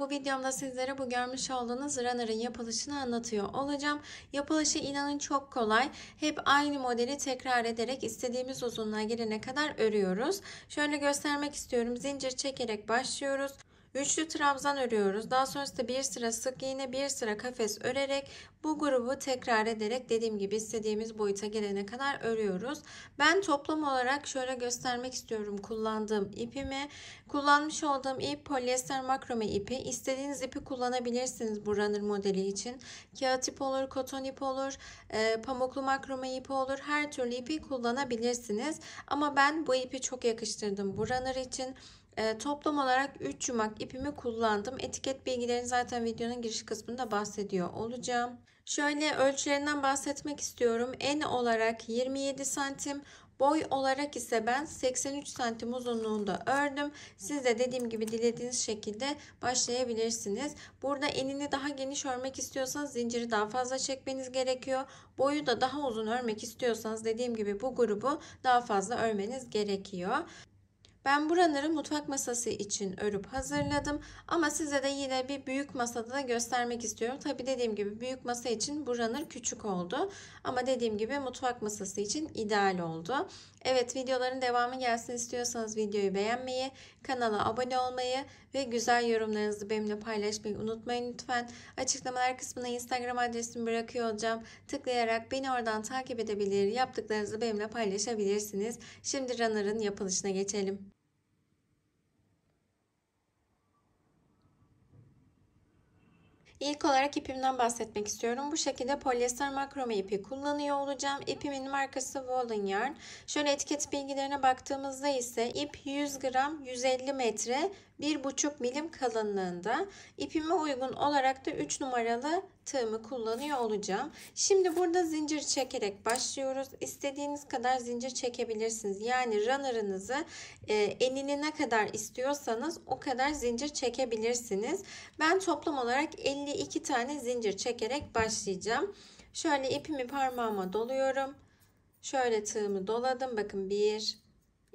bu videomda sizlere bu görmüş olduğunuz runner'ın yapılışını anlatıyor olacağım. Yapılışı inanın çok kolay. Hep aynı modeli tekrar ederek istediğimiz uzunluğa gelene kadar örüyoruz. Şöyle göstermek istiyorum. Zincir çekerek başlıyoruz. Üçlü trabzan örüyoruz. Daha sonrasında bir sıra sık iğne, bir sıra kafes örerek bu grubu tekrar ederek dediğim gibi istediğimiz boyuta gelene kadar örüyoruz. Ben toplam olarak şöyle göstermek istiyorum kullandığım ipimi. Kullanmış olduğum ip polyester makrome ipi. İstediğiniz ipi kullanabilirsiniz bu runner modeli için. Kağıt ip olur, koton ip olur, e, pamuklu makrome ipi olur. Her türlü ipi kullanabilirsiniz. Ama ben bu ipi çok yakıştırdım bu runner için. E, toplam olarak 3 yumak ipimi kullandım. Etiket bilgilerini zaten videonun giriş kısmında bahsediyor olacağım. Şöyle ölçülerinden bahsetmek istiyorum. En olarak 27 santim, Boy olarak ise ben 83 santim uzunluğunda ördüm. Siz de dediğim gibi dilediğiniz şekilde başlayabilirsiniz. Burada enini daha geniş örmek istiyorsanız zinciri daha fazla çekmeniz gerekiyor. Boyu da daha uzun örmek istiyorsanız dediğim gibi bu grubu daha fazla örmeniz gerekiyor. Ben buraları mutfak masası için örüp hazırladım. Ama size de yine bir büyük masada da göstermek istiyorum. Tabi dediğim gibi büyük masa için buranır küçük oldu. Ama dediğim gibi mutfak masası için ideal oldu. Evet videoların devamı gelsin istiyorsanız videoyu beğenmeyi, kanala abone olmayı ve güzel yorumlarınızı benimle paylaşmayı unutmayın lütfen. Açıklamalar kısmına Instagram adresimi bırakıyor olacağım. Tıklayarak beni oradan takip edebilir, yaptıklarınızı benimle paylaşabilirsiniz. Şimdi runner'ın yapılışına geçelim. İlk olarak ipimden bahsetmek istiyorum. Bu şekilde polyester makrome ipi kullanıyor olacağım. İpimin markası Wallen Yarn. Şöyle etiket bilgilerine baktığımızda ise ip 100 gram 150 metre 1,5 milim kalınlığında. İpime uygun olarak da 3 numaralı tığımı kullanıyor olacağım. Şimdi burada zincir çekerek başlıyoruz. İstediğiniz kadar zincir çekebilirsiniz. Yani runner'ınızı e, enine ne kadar istiyorsanız o kadar zincir çekebilirsiniz. Ben toplam olarak 52 tane zincir çekerek başlayacağım. Şöyle ipimi parmağıma doluyorum. Şöyle tığımı doladım. Bakın 1,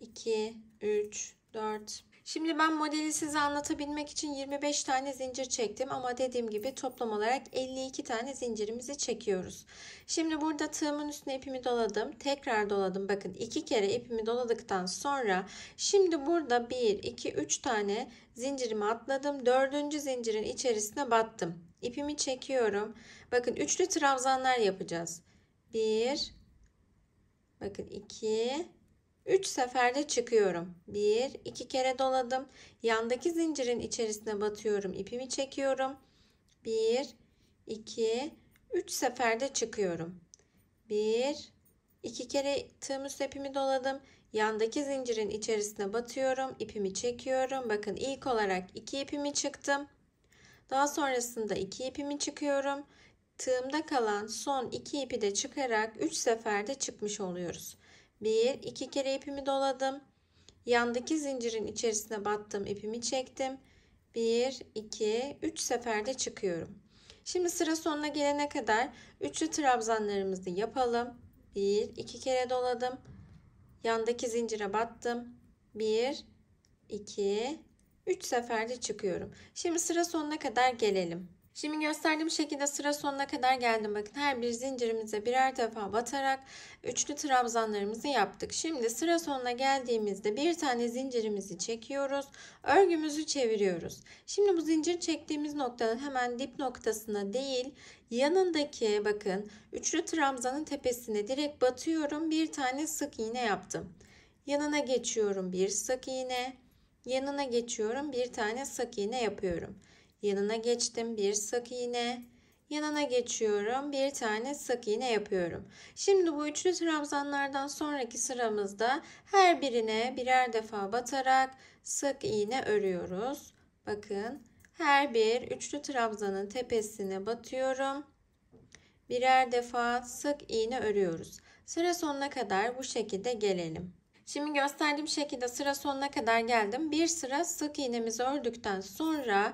2, 3, 4, Şimdi ben modeli size anlatabilmek için 25 tane zincir çektim ama dediğim gibi toplam olarak 52 tane zincirimizi çekiyoruz. Şimdi burada tığımın üstüne ipimi doladım. Tekrar doladım. Bakın iki kere ipimi doladıktan sonra şimdi burada 1, 2, 3 tane zincirimi atladım. Dördüncü zincirin içerisine battım. İpimi çekiyorum. Bakın üçlü trabzanlar yapacağız. 1, bakın 2, 3 seferde çıkıyorum. 1 2 kere doladım. Yandaki zincirin içerisine batıyorum. İpimi çekiyorum. 1 2 3 seferde çıkıyorum. 1 2 kere tığım ipimi doladım. Yandaki zincirin içerisine batıyorum. ipimi çekiyorum. Bakın ilk olarak 2 ipimi çıktım. Daha sonrasında 2 ipimi çıkıyorum. Tığımda kalan son 2 ipi de çıkarak 3 seferde çıkmış oluyoruz. 1 2 kere ipimi doladım. Yandaki zincirin içerisine battım, ipimi çektim. 1 2 3 seferde çıkıyorum. Şimdi sıra sonuna gelene kadar üçlü trabzanlarımızı yapalım. 1 2 kere doladım. Yandaki zincire battım. 1 2 3 seferde çıkıyorum. Şimdi sıra sonuna kadar gelelim. Şimdi gösterdiğim şekilde sıra sonuna kadar geldim. Bakın her bir zincirimize birer defa batarak üçlü trabzanlarımızı yaptık. Şimdi sıra sonuna geldiğimizde bir tane zincirimizi çekiyoruz. Örgümüzü çeviriyoruz. Şimdi bu zincir çektiğimiz noktanın hemen dip noktasına değil yanındaki bakın üçlü trabzanın tepesine direkt batıyorum. Bir tane sık iğne yaptım. Yanına geçiyorum bir sık iğne. Yanına geçiyorum bir tane sık iğne yapıyorum. Yanına geçtim. Bir sık iğne. Yanına geçiyorum. Bir tane sık iğne yapıyorum. Şimdi bu üçlü trabzanlardan sonraki sıramızda her birine birer defa batarak sık iğne örüyoruz. Bakın her bir üçlü trabzanın tepesine batıyorum. Birer defa sık iğne örüyoruz. Sıra sonuna kadar bu şekilde gelelim. Şimdi gösterdiğim şekilde sıra sonuna kadar geldim. Bir sıra sık iğnemizi ördükten sonra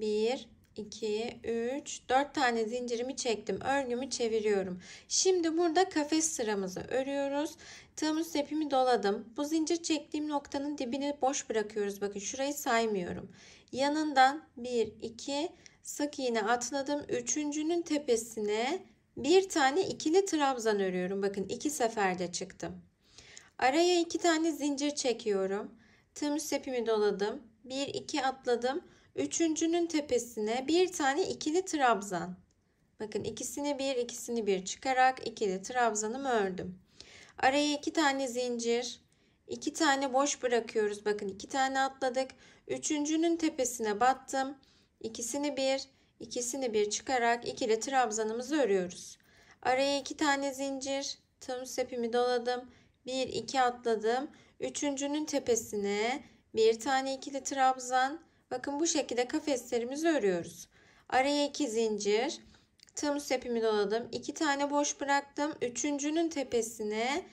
1, 2, 3, 4 tane zincirimi çektim. Örgümü çeviriyorum. Şimdi burada kafes sıramızı örüyoruz. Tığımız ipimi doladım. Bu zincir çektiğim noktanın dibini boş bırakıyoruz. Bakın şurayı saymıyorum. Yanından 1, 2, sık iğne atladım. Üçüncünün tepesine bir tane ikili trabzan örüyorum. Bakın iki seferde çıktım. Araya iki tane zincir çekiyorum. Tığımız ipimi doladım. 1, 2 atladım. Üçüncünün tepesine bir tane ikili trabzan. Bakın ikisini bir ikisini bir çıkarak ikili trabzanımı ördüm. Araya iki tane zincir. iki tane boş bırakıyoruz. Bakın iki tane atladık. Üçüncünün tepesine battım. İkisini bir ikisini bir çıkarak ikili trabzanımızı örüyoruz. Araya iki tane zincir. Tığımız sepimi doladım. Bir iki atladım. Üçüncünün tepesine bir tane ikili trabzan Bakın bu şekilde kafeslerimizi örüyoruz. Araya 2 zincir. Tığımız sepimi doladım. 2 tane boş bıraktım. Üçüncünün tepesine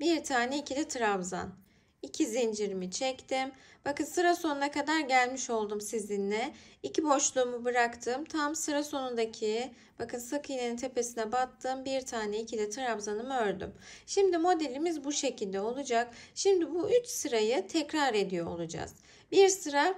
bir tane ikili trabzan. 2 zincirimi çektim. Bakın sıra sonuna kadar gelmiş oldum sizinle. 2 boşluğumu bıraktım. Tam sıra sonundaki bakın sık iğnenin tepesine battım. Bir tane ikili trabzanımı ördüm. Şimdi modelimiz bu şekilde olacak. Şimdi bu 3 sırayı tekrar ediyor olacağız. Bir sıra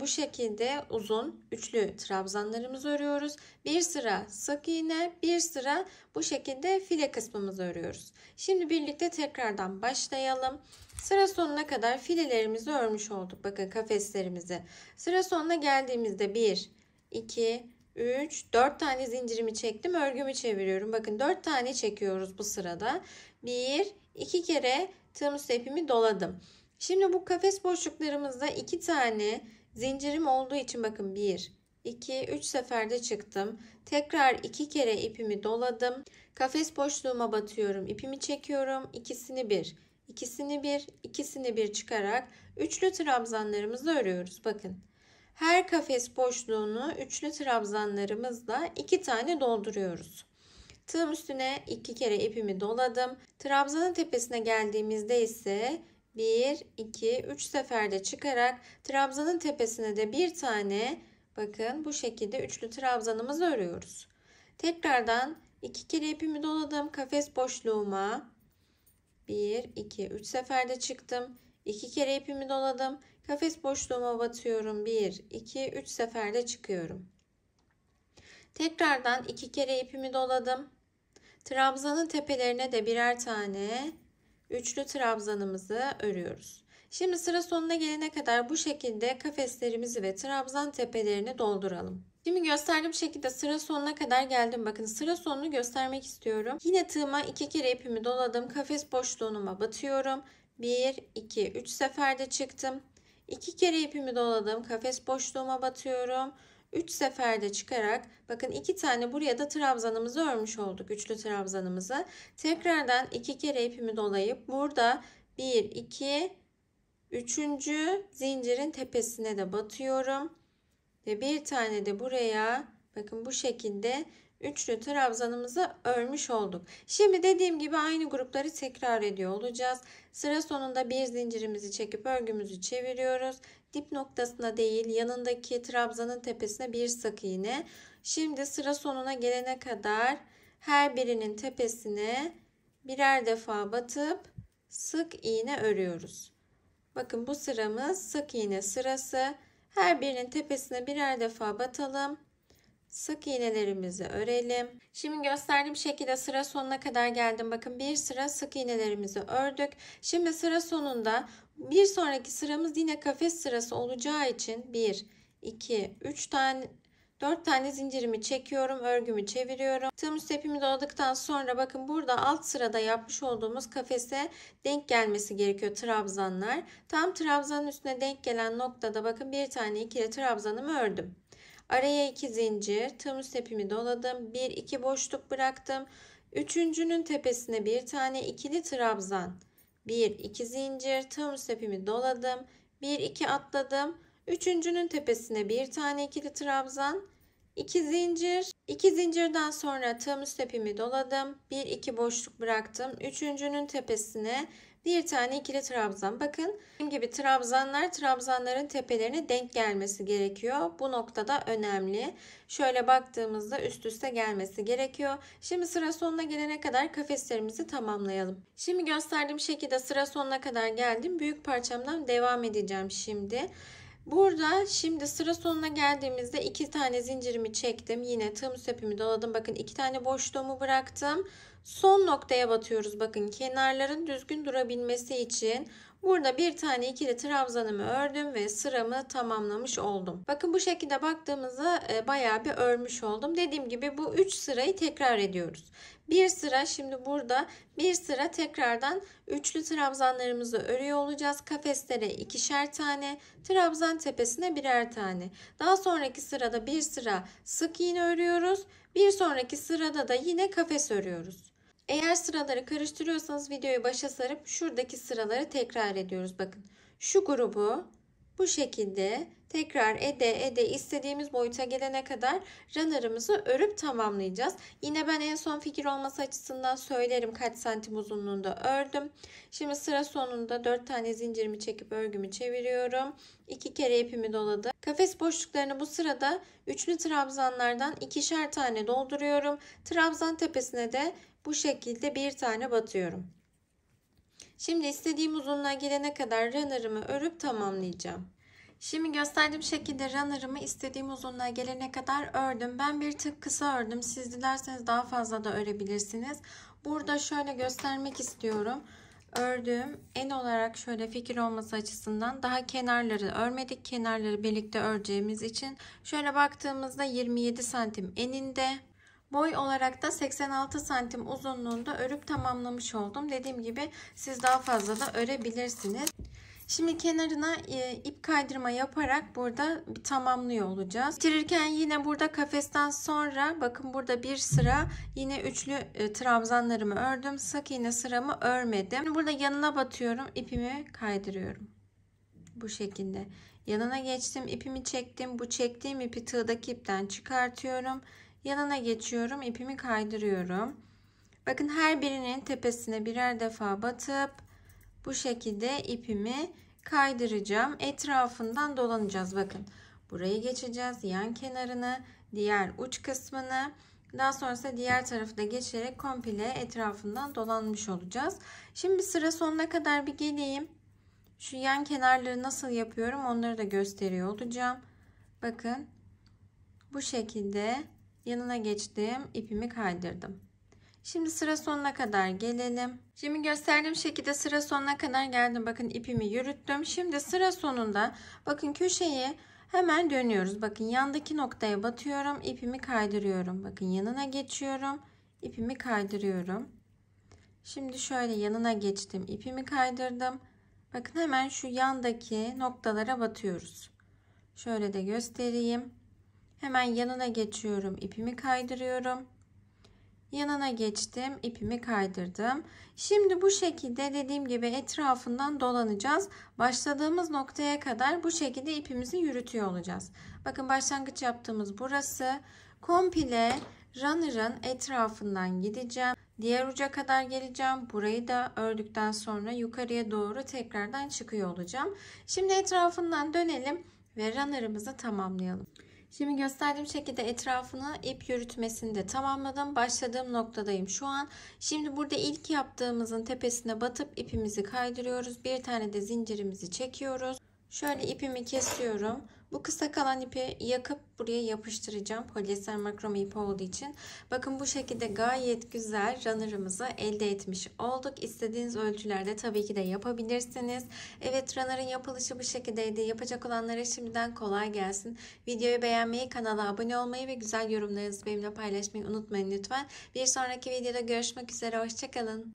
bu şekilde uzun üçlü trabzanlarımızı örüyoruz. Bir sıra sık iğne, bir sıra bu şekilde file kısmımızı örüyoruz. Şimdi birlikte tekrardan başlayalım. Sıra sonuna kadar filelerimizi örmüş olduk. Bakın kafeslerimizi. Sıra sonuna geldiğimizde 1, 2, 3, 4 tane zincirimi çektim. Örgümü çeviriyorum. Bakın 4 tane çekiyoruz bu sırada. 1, 2 kere tığımız ipimi doladım. Şimdi bu kafes boşluklarımızda 2 tane Zincirim olduğu için bakın 1, 2, 3 seferde çıktım. Tekrar 2 kere ipimi doladım. Kafes boşluğuma batıyorum. İpimi çekiyorum. İkisini bir, ikisini bir, ikisini bir çıkarak üçlü trabzanlarımızı örüyoruz. Bakın. Her kafes boşluğunu üçlü trabzanlarımızla iki tane dolduruyoruz. Tığım üstüne iki kere ipimi doladım. Trabzanın tepesine geldiğimizde ise 1, 2, 3 seferde çıkarak trabzanın tepesine de bir tane bakın bu şekilde üçlü trabzanımızı örüyoruz. Tekrardan 2 kere ipimi doladım kafes boşluğuma. 1, 2, 3 seferde çıktım. 2 kere ipimi doladım. Kafes boşluğuma batıyorum. 1, 2, 3 seferde çıkıyorum. Tekrardan 2 kere ipimi doladım. Trabzanın tepelerine de birer tane üçlü trabzanımızı örüyoruz. Şimdi sıra sonuna gelene kadar bu şekilde kafeslerimizi ve trabzan tepelerini dolduralım. Şimdi gösterdiğim şekilde sıra sonuna kadar geldim. Bakın sıra sonunu göstermek istiyorum. Yine tığıma iki kere ipimi doladım. Kafes boşluğuma batıyorum. 1, 2, 3 seferde çıktım. 2 kere ipimi doladım. Kafes boşluğuma batıyorum. 3 seferde çıkarak bakın 2 tane buraya da trabzanımızı örmüş olduk. Üçlü trabzanımızı. Tekrardan 2 kere ipimi dolayıp burada 1 2 3. zincirin tepesine de batıyorum. Ve bir tane de buraya bakın bu şekilde üçlü trabzanımızı örmüş olduk. Şimdi dediğim gibi aynı grupları tekrar ediyor olacağız. Sıra sonunda bir zincirimizi çekip örgümüzü çeviriyoruz. Dip noktasına değil yanındaki trabzanın tepesine bir sık iğne. Şimdi sıra sonuna gelene kadar her birinin tepesine birer defa batıp sık iğne örüyoruz. Bakın bu sıramız sık iğne sırası. Her birinin tepesine birer defa batalım. Sık iğnelerimizi örelim. Şimdi gösterdiğim şekilde sıra sonuna kadar geldim. Bakın bir sıra sık iğnelerimizi ördük. Şimdi sıra sonunda bir sonraki sıramız yine kafes sırası olacağı için 1, 2, 3 tane 4 tane zincirimi çekiyorum. Örgümü çeviriyorum. Tığım üst ipimi doladıktan sonra bakın burada alt sırada yapmış olduğumuz kafese denk gelmesi gerekiyor trabzanlar. Tam trabzanın üstüne denk gelen noktada bakın bir tane ikili trabzanımı ördüm. Araya 2 zincir, tığımız tepimi doladım. 1 2 boşluk bıraktım. Üçüncünün tepesine bir tane ikili trabzan. 1 2 zincir, tığımız tepimi doladım. 1 2 atladım. Üçüncünün tepesine bir tane ikili trabzan. 2 zincir. 2 zincirden sonra tığımız tepimi doladım. 1 2 boşluk bıraktım. Üçüncünün tepesine bir tane ikili trabzan. Bakın dediğim gibi trabzanlar trabzanların tepelerine denk gelmesi gerekiyor. Bu noktada önemli. Şöyle baktığımızda üst üste gelmesi gerekiyor. Şimdi sıra sonuna gelene kadar kafeslerimizi tamamlayalım. Şimdi gösterdiğim şekilde sıra sonuna kadar geldim. Büyük parçamdan devam edeceğim şimdi. Burada şimdi sıra sonuna geldiğimizde iki tane zincirimi çektim. Yine tığım ipimi doladım. Bakın iki tane boşluğumu bıraktım. Son noktaya batıyoruz bakın kenarların düzgün durabilmesi için Burada bir tane ikili trabzanımı ördüm ve sıramı tamamlamış oldum. Bakın bu şekilde baktığımızda e, bayağı bir örmüş oldum. Dediğim gibi bu 3 sırayı tekrar ediyoruz. Bir sıra şimdi burada bir sıra tekrardan üçlü trabzanlarımızı örüyor olacağız. Kafeslere ikişer tane, trabzan tepesine birer tane. Daha sonraki sırada bir sıra sık iğne örüyoruz. Bir sonraki sırada da yine kafes örüyoruz. Eğer sıraları karıştırıyorsanız videoyu başa sarıp şuradaki sıraları tekrar ediyoruz. Bakın şu grubu bu şekilde tekrar ede ede istediğimiz boyuta gelene kadar ranarımızı örüp tamamlayacağız. Yine ben en son fikir olması açısından söylerim kaç santim uzunluğunda ördüm. Şimdi sıra sonunda 4 tane zincirimi çekip örgümü çeviriyorum. 2 kere ipimi doladı. Kafes boşluklarını bu sırada üçlü trabzanlardan ikişer tane dolduruyorum. Trabzan tepesine de bu şekilde bir tane batıyorum. Şimdi istediğim uzunluğa gelene kadar runner'ımı örüp tamamlayacağım. Şimdi gösterdiğim şekilde runner'ımı istediğim uzunluğa gelene kadar ördüm. Ben bir tık kısa ördüm. Siz dilerseniz daha fazla da örebilirsiniz. Burada şöyle göstermek istiyorum. Ördüğüm en olarak şöyle fikir olması açısından daha kenarları örmedik. Kenarları birlikte öreceğimiz için şöyle baktığımızda 27 santim eninde Boy olarak da 86 santim uzunluğunda örüp tamamlamış oldum. Dediğim gibi siz daha fazla da örebilirsiniz. Şimdi kenarına e, ip kaydırma yaparak burada tamamlıyor olacağız. Bitirirken yine burada kafesten sonra bakın burada bir sıra yine üçlü e, trabzanlarımı ördüm. Sak iğne sıramı örmedim. Burada yanına batıyorum. ipimi kaydırıyorum. Bu şekilde. Yanına geçtim. ipimi çektim. Bu çektiğim ipi tığdaki ipten çıkartıyorum. Yanına geçiyorum. ipimi kaydırıyorum. Bakın her birinin tepesine birer defa batıp bu şekilde ipimi kaydıracağım. Etrafından dolanacağız. Bakın buraya geçeceğiz. Yan kenarını, diğer uç kısmını. Daha sonrasında diğer tarafı da geçerek komple etrafından dolanmış olacağız. Şimdi sıra sonuna kadar bir geleyim. Şu yan kenarları nasıl yapıyorum onları da gösteriyor olacağım. Bakın bu şekilde Yanına geçtim. ipimi kaydırdım. Şimdi sıra sonuna kadar gelelim. Şimdi gösterdiğim şekilde sıra sonuna kadar geldim. Bakın ipimi yürüttüm. Şimdi sıra sonunda bakın köşeyi hemen dönüyoruz. Bakın yandaki noktaya batıyorum. ipimi kaydırıyorum. Bakın yanına geçiyorum. ipimi kaydırıyorum. Şimdi şöyle yanına geçtim. ipimi kaydırdım. Bakın hemen şu yandaki noktalara batıyoruz. Şöyle de göstereyim. Hemen yanına geçiyorum. ipimi kaydırıyorum. Yanına geçtim. ipimi kaydırdım. Şimdi bu şekilde dediğim gibi etrafından dolanacağız. Başladığımız noktaya kadar bu şekilde ipimizi yürütüyor olacağız. Bakın başlangıç yaptığımız burası. Komple runner'ın etrafından gideceğim. Diğer uca kadar geleceğim. Burayı da ördükten sonra yukarıya doğru tekrardan çıkıyor olacağım. Şimdi etrafından dönelim ve runner'ımızı tamamlayalım. Şimdi gösterdiğim şekilde etrafını ip yürütmesini de tamamladım. Başladığım noktadayım şu an. Şimdi burada ilk yaptığımızın tepesine batıp ipimizi kaydırıyoruz. Bir tane de zincirimizi çekiyoruz. Şöyle ipimi kesiyorum. Bu kısa kalan ipi yakıp buraya yapıştıracağım. Polyester makrome ipi olduğu için. Bakın bu şekilde gayet güzel runner'ımızı elde etmiş olduk. İstediğiniz ölçülerde tabii ki de yapabilirsiniz. Evet runner'ın yapılışı bu şekildeydi. Yapacak olanlara şimdiden kolay gelsin. Videoyu beğenmeyi, kanala abone olmayı ve güzel yorumlarınızı benimle paylaşmayı unutmayın lütfen. Bir sonraki videoda görüşmek üzere. Hoşçakalın.